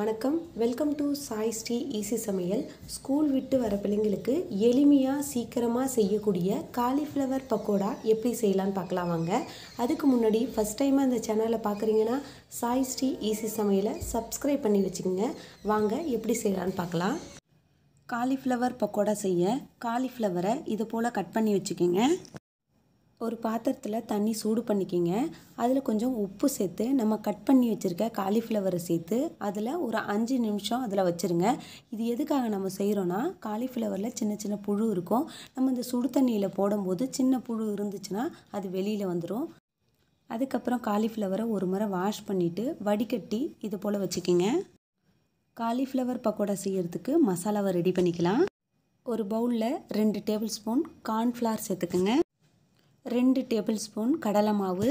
வணக்கம் welcome to Sai Sri easy சமையல் school விட்டு வர பிள்ளைங்களுக்கு எளிமையாக சீக்கிரமாக செய்யக்கூடிய காலிஃப்ளவர் பக்கோடா எப்படி செய்யலான்னு பார்க்கலாம் வாங்க அதுக்கு முன்னாடி ஃபஸ்ட் டைம் அந்த சேனலை பார்க்குறீங்கன்னா சாய் ஸ்ரீ ஈசி e சமையலை சப்ஸ்கிரைப் பண்ணி வச்சுக்கோங்க வாங்க எப்படி செய்யலான்னு பார்க்கலாம் காலிஃப்ளவர் பக்கோடா செய்ய காலிஃப்ளவரை இது போல் கட் பண்ணி வச்சுக்கோங்க ஒரு பாத்திரத்தில் தண்ணி சூடு பண்ணிக்கிங்க அதில் கொஞ்சம் உப்பு சேர்த்து நம்ம கட் பண்ணி வச்சுருக்க காலிஃப்ளவரை சேர்த்து அதில் ஒரு அஞ்சு நிமிஷம் அதில் வச்சுருங்க இது எதுக்காக நம்ம செய்கிறோன்னா காலிஃப்ளவரில் சின்ன சின்ன புழு இருக்கும் நம்ம இந்த சுடு தண்ணியில் போடும்போது சின்ன புழு இருந்துச்சுன்னா அது வெளியில் வந்துடும் அதுக்கப்புறம் காலிஃப்ளவரை ஒரு முறை வாஷ் பண்ணிவிட்டு வடிகட்டி இது போல் வச்சுக்கிங்க காலிஃப்ளவர் பக்கோடா செய்கிறதுக்கு மசாலாவை ரெடி பண்ணிக்கலாம் ஒரு பவுலில் ரெண்டு டேபிள் ஸ்பூன் கார்ன்ஃப்ளவர் சேர்த்துக்குங்க ரெண்டு டேபிள் ஸ்பூன் கடலை மாவு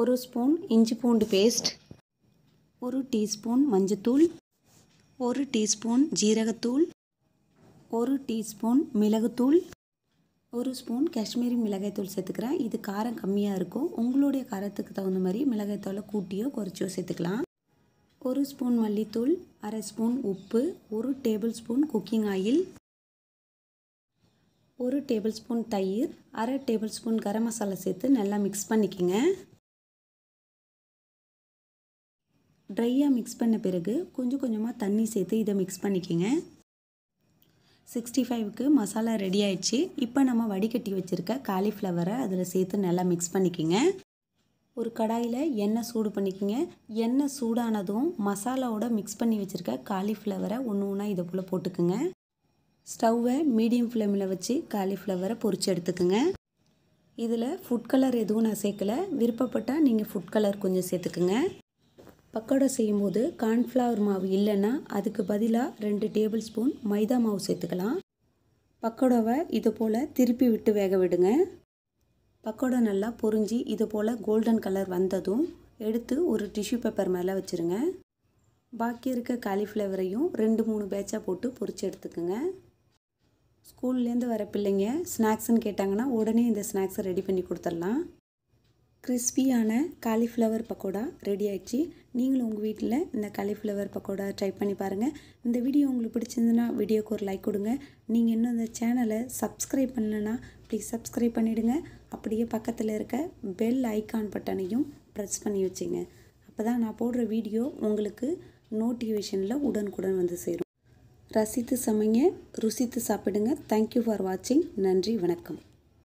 ஒரு ஸ்பூன் இஞ்சி பூண்டு பேஸ்ட் ஒரு டீஸ்பூன் மஞ்சத்தூள் ஒரு டீஸ்பூன் ஜீரகத்தூள் ஒரு டீஸ்பூன் மிளகுத்தூள் ஒரு ஸ்பூன் காஷ்மீரி மிளகாய்த்தூள் சேர்த்துக்கிறேன் இது காரம் கம்மியாக இருக்கும் உங்களுடைய காரத்துக்கு தகுந்த மாதிரி மிளகாய்த்தூளை கூட்டியோ குறைச்சியோ சேர்த்துக்கலாம் ஒரு ஸ்பூன் மல்லித்தூள் அரை ஸ்பூன் உப்பு ஒரு டேபிள் ஸ்பூன் குக்கிங் ஆயில் ஒரு டேபிள் ஸ்பூன் தயிர் அரை டேபிள் ஸ்பூன் கரம் மசாலா சேர்த்து நல்லா மிக்ஸ் பண்ணிக்கோங்க ட்ரையாக மிக்ஸ் பண்ண பிறகு கொஞ்சம் கொஞ்சமாக தண்ணி சேர்த்து இதை மிக்ஸ் பண்ணிக்கோங்க சிக்ஸ்டி ஃபைவ்க்கு மசாலா ரெடி ஆயிடுச்சு இப்போ நம்ம வடிகட்டி வச்சுருக்க காலிஃப்ளவரை அதில் சேர்த்து நல்லா மிக்ஸ் பண்ணிக்கோங்க ஒரு கடாயில் எண்ணெய் சூடு பண்ணிக்கோங்க எண்ணெய் சூடானதும் மசாலாவோட மிக்ஸ் பண்ணி வச்சுருக்க காலிஃப்ளவரை ஒன்று ஒன்றா இதை போல் போட்டுக்குங்க ஸ்டவ்வை மீடியம் ஃப்ளேமில் வச்சு காலிஃப்ளவரை பொறிச்சு எடுத்துக்கோங்க இதில் ஃபுட் கலர் எதுவும் நான் சேர்க்கலை விருப்பப்பட்டால் நீங்கள் ஃபுட் கலர் கொஞ்சம் சேர்த்துக்குங்க பக்கோடா செய்யும்போது கார்ன்ஃப்ளவர் மாவு இல்லைன்னா அதுக்கு பதிலாக ரெண்டு டேபிள் ஸ்பூன் மைதா மாவு சேர்த்துக்கலாம் பக்கோடாவை இதை போல் திருப்பி விட்டு வேக விடுங்க பக்கோடா நல்லா பொறிஞ்சி இதை போல் கோல்டன் கலர் வந்ததும் எடுத்து ஒரு டிஷ்யூ பேப்பர் மேலே வச்சுருங்க பாக்கி இருக்க காலிஃப்ளவரையும் ரெண்டு மூணு பேட்சாக போட்டு பொறிச்சு எடுத்துக்கோங்க ஸ்கூல்லேருந்து வர பிள்ளைங்க ஸ்நாக்ஸ்ன்னு கேட்டாங்கன்னா உடனே இந்த ஸ்நாக்ஸை ரெடி பண்ணி கொடுத்துடலாம் கிறிஸ்பியான காலிஃப்ளவர் பக்கோடா ரெடி ஆயிடுச்சு நீங்களும் உங்கள் வீட்டில் இந்த காலிஃப்ளவர் பக்கோடா ட்ரை பண்ணி பாருங்கள் இந்த வீடியோ உங்களுக்கு பிடிச்சிருந்துன்னா வீடியோக்கு ஒரு லைக் கொடுங்க நீங்கள் இன்னும் இந்த சேனலை சப்ஸ்கிரைப் பண்ணலன்னா ப்ளீஸ் சப்ஸ்கிரைப் பண்ணிவிடுங்க அப்படியே பக்கத்தில் இருக்க பெல் ஐக்கான் பட்டனையும் ப்ரெஸ் பண்ணி வச்சுங்க அப்போ தான் நான் போடுற வீடியோ உங்களுக்கு நோட்டிஃபிகேஷனில் உடனுக்குடன் வந்து சேரும் ரசித்து சமைங்க ருசித்து சாப்பிடுங்க தேங்க்யூ ஃபார் வாட்சிங் நன்றி வணக்கம்